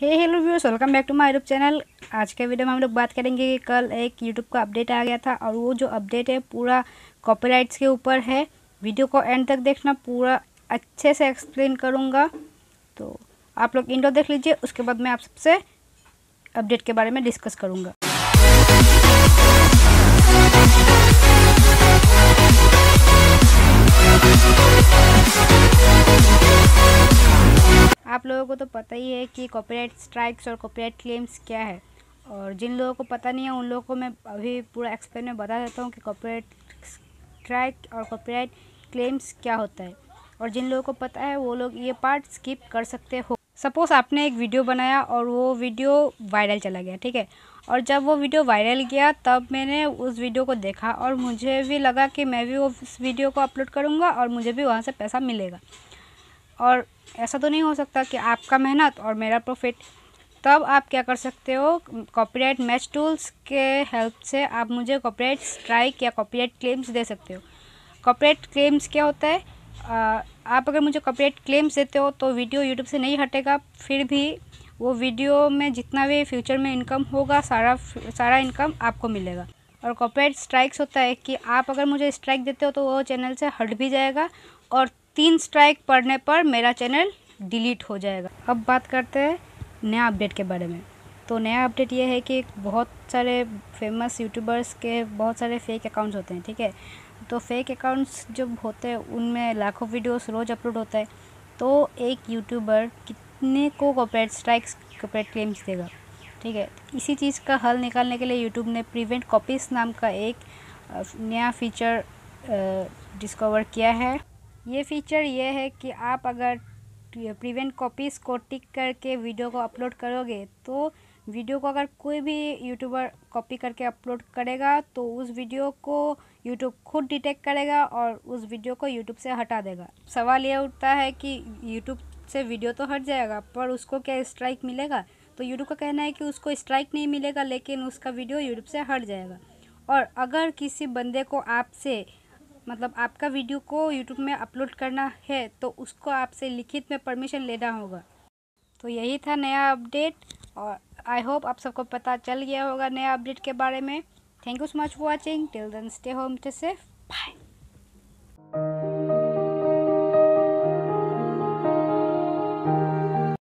hey hello viewers welcome back to my YouTube channel आज के video में हम लोग बात करेंगे कि कल एक यूट्यूब का अपडेट आ गया था और वो जो अपडेट है पूरा कॉपीराइट्स के ऊपर है वीडियो को एंड तक देखना पूरा अच्छे से एक्सप्लेन करूँगा तो आप लोग इंडो देख लीजिए उसके बाद मैं आप सबसे अपडेट के बारे में डिस्कस करूँगा आप लोगों को तो पता ही है कि कॉपीराइट स्ट्राइक्स और कॉपीराइट क्लेम्स क्या है और जिन लोगों को पता नहीं है उन लोगों को मैं अभी पूरा एक्सप्लेन में बता देता हूँ कि कॉपीराइट स्ट्राइक और कॉपीराइट क्लेम्स क्या होता है और जिन लोगों को पता है वो लोग ये पार्ट स्किप कर सकते हो सपोज़ आपने एक वीडियो बनाया और वो वीडियो वायरल चला गया ठीक है और जब वो वीडियो वायरल गया तब मैंने उस वीडियो को देखा और मुझे भी लगा कि मैं भी उस वीडियो को अपलोड करूँगा और मुझे भी वहाँ से पैसा मिलेगा और ऐसा तो नहीं हो सकता कि आपका मेहनत और मेरा प्रॉफिट तब आप क्या कर सकते हो कॉपीराइट मैच टूल्स के हेल्प से आप मुझे कॉपीराइट स्ट्राइक या कॉपीराइट क्लेम्स दे सकते हो कॉपीराइट क्लेम्स क्या होता है आप अगर मुझे कॉपीराइट क्लेम्स देते हो तो वीडियो यूट्यूब से नहीं हटेगा फिर भी वो वीडियो में जितना भी फ्यूचर में इनकम होगा सारा सारा इनकम आपको मिलेगा और कॉपीराइट स्ट्राइक्स होता है कि आप अगर मुझे स्ट्राइक देते हो तो वो चैनल से हट भी जाएगा और तीन स्ट्राइक पड़ने पर मेरा चैनल डिलीट हो जाएगा अब बात करते हैं नया अपडेट के बारे में तो नया अपडेट ये है कि बहुत सारे फेमस यूट्यूबर्स के बहुत सारे फेक अकाउंट्स होते हैं ठीक है तो फेक अकाउंट्स जब होते हैं उनमें लाखों वीडियोस रोज़ अपलोड होता है तो एक यूट्यूबर कितने को कॉपरेट स्ट्राइक्स कॉपरेट क्लेम्स देगा ठीक है इसी चीज़ का हल निकालने के लिए यूट्यूब ने प्रिवेंट कॉपीज नाम का एक नया फीचर डिस्कवर किया है ये फीचर ये है कि आप अगर प्रिवेंट कॉपीज़ को टिक करके वीडियो को अपलोड करोगे तो वीडियो को अगर कोई भी यूट्यूबर कॉपी करके अपलोड करेगा तो उस वीडियो को यूट्यूब खुद डिटेक्ट करेगा और उस वीडियो को यूट्यूब से हटा देगा सवाल ये उठता है कि यूट्यूब से वीडियो तो हट जाएगा पर उसको क्या स्ट्राइक मिलेगा तो यूट्यूब का कहना है कि उसको स्ट्राइक नहीं मिलेगा लेकिन उसका वीडियो यूट्यूब से हट जाएगा और अगर किसी बंदे को आपसे मतलब आपका वीडियो को यूट्यूब में अपलोड करना है तो उसको आपसे लिखित में परमिशन लेना होगा तो यही था नया अपडेट और आई होप आप सबको पता चल गया होगा नया अपडेट के बारे में thank you so much for watching till then stay home stay safe bye